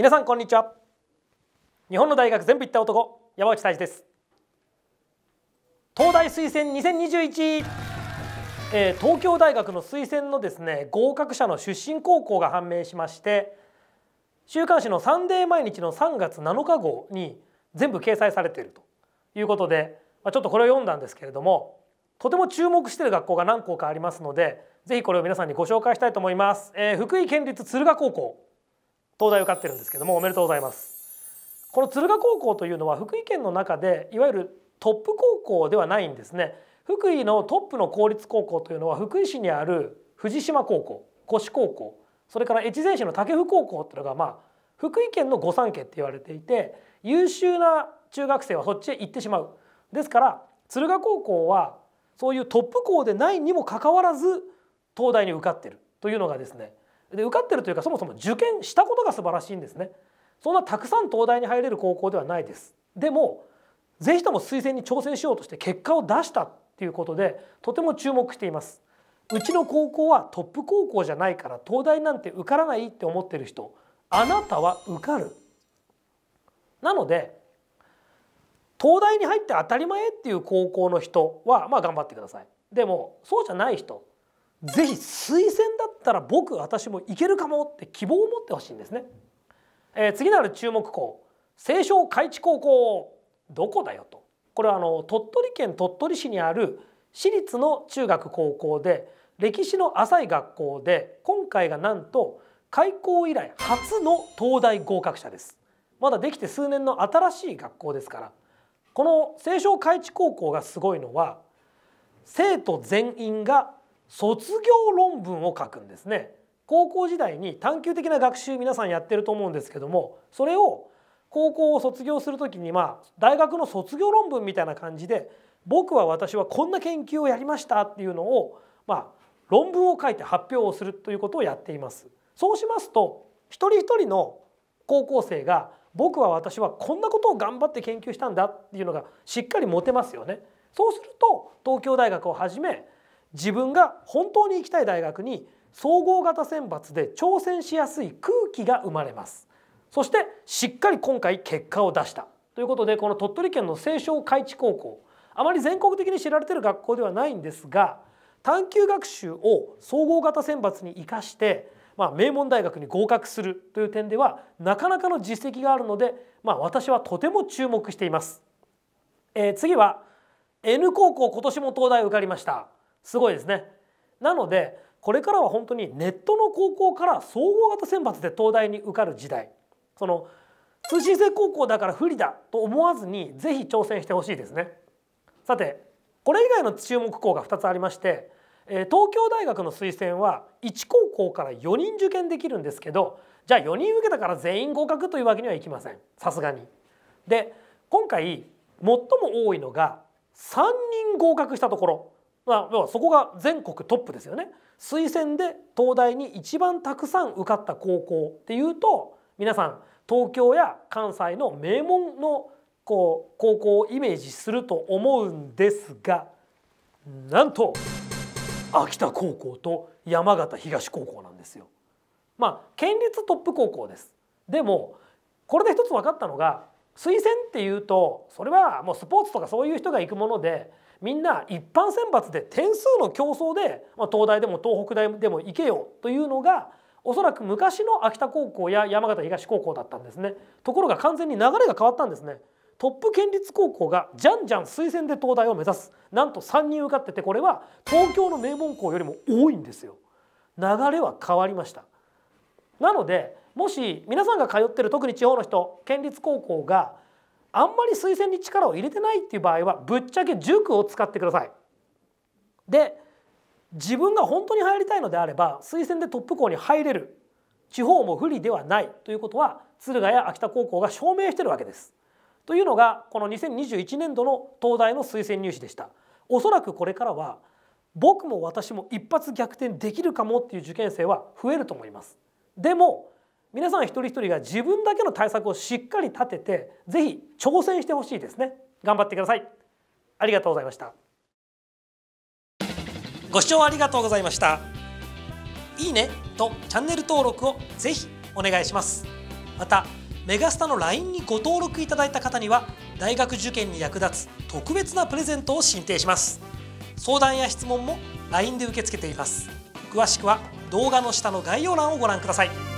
皆さんこんにちは日本の大学全部行った男山内泰治です東大推薦2021、えー、東京大学の推薦のですね合格者の出身高校が判明しまして週刊誌の「サンデー毎日」の3月7日号に全部掲載されているということで、まあ、ちょっとこれを読んだんですけれどもとても注目している学校が何校かありますのでぜひこれを皆さんにご紹介したいと思います、えー、福井県立敦賀高校東大受かってるんですけどもおめでとうございますこの敦賀高校というのは福井県の中でいわゆるトップ高校ではないんですね福井のトップの公立高校というのは福井市にある藤島高校越高校それから越前市の武生高校っていうのがまあ福井県の御三家って言われていて優秀な中学生はそっちへ行ってしまうですから敦賀高校はそういうトップ校でないにもかかわらず東大に受かってるというのがですねで受かってるというかそもそも受験したことが素晴らしいんですねそんなたくさん東大に入れる高校ではないですでもぜひとも推薦に挑戦しようとして結果を出したっていうことでとても注目していますうちの高校はトップ高校じゃないから東大なんて受からないって思ってる人あなたは受かるなので東大に入って当たり前っていう高校の人はまあ頑張ってくださいでもそうじゃない人ぜひ推薦だったら僕私もいけるかもって希望を持ってほしいんですね、えー、次なる注目校清少開智高校どこだよとこれはあの鳥取県鳥取市にある私立の中学高校で歴史の浅い学校で今回がなんと開校以来初の東大合格者ですまだできて数年の新しい学校ですからこの清少開智高校がすごいのは生徒全員が卒業論文を書くんですね高校時代に探究的な学習皆さんやってると思うんですけどもそれを高校を卒業するときにまあ大学の卒業論文みたいな感じで僕は私はこんな研究をやりましたっていうのをまあ論文を書いて発表をするということをやっていますそうしますと一人一人の高校生が僕は私はこんなことを頑張って研究したんだっていうのがしっかり持てますよねそうすると東京大学をはじめ自分が本当に行きたい大学に総合型選抜で挑戦しやすい空気が生まれますそしてしっかり今回結果を出したということでこの鳥取県の清少開智高校あまり全国的に知られてる学校ではないんですが探究学習を総合型選抜に生かして、まあ、名門大学に合格するという点ではなかなかの実績があるので、まあ、私はとても注目しています。えー、次は N 高校今年も東大受かりました。すごいですねなのでこれからは本当にネットの高校から総合型選抜で東大に受かる時代その通信制高校だから不利だと思わずにぜひ挑戦してほしいですねさてこれ以外の注目校が2つありまして東京大学の推薦は1高校から4人受験できるんですけどじゃあ4人受けたから全員合格というわけにはいきませんさすがに。で今回最も多いのが3人合格したところまあ、要はそこが全国トップですよね推薦で東大に一番たくさん受かった高校っていうと皆さん東京や関西の名門のこう高校をイメージすると思うんですがなんと秋田高校と山形東高校なんですよ。まあ県立トップ高校ですでもこれで一つ分かったのが推薦っていうとそれはもうスポーツとかそういう人が行くものでみんな一般選抜で点数の競争で、まあ、東大でも東北大でも行けよというのがおそらく昔の秋田高校や山形東高校だったんですねところが完全に流れが変わったんですねトップ県立高校がじゃんじゃん推薦で東大を目指すなんと3人受かっててこれは東京の名門校よりも多いんですよ流れは変わりましたなのでもし皆さんが通ってる特に地方の人県立高校があんまり推薦に力を入れてないっていう場合はぶっちゃけ塾を使ってください。で自分が本当に入りたいのであれば推薦でトップ校に入れる地方も不利ではないということは敦賀や秋田高校が証明してるわけです。というのがこの2021年度の東大の推薦入試でした。おそらくこれからは僕も私も一発逆転できるかもっていう受験生は増えると思います。でも皆さん一人一人が自分だけの対策をしっかり立ててぜひ挑戦してほしいですね頑張ってくださいありがとうございましたご視聴ありがとうございましたいいねとチャンネル登録をぜひお願いしますまたメガスタの LINE にご登録いただいた方には大学受験に役立つ特別なプレゼントを進呈します相談や質問も LINE で受け付けています詳しくは動画の下の概要欄をご覧ください